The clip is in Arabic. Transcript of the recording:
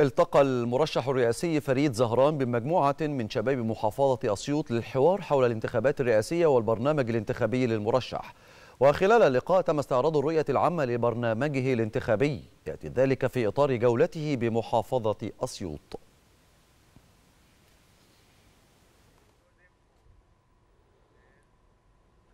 التقى المرشح الرئاسي فريد زهران بمجموعة من شباب محافظة أسيوط للحوار حول الانتخابات الرئاسية والبرنامج الانتخابي للمرشح وخلال اللقاء تم استعراض الرؤية العامة لبرنامجه الانتخابي يأتي ذلك في إطار جولته بمحافظة أسيوط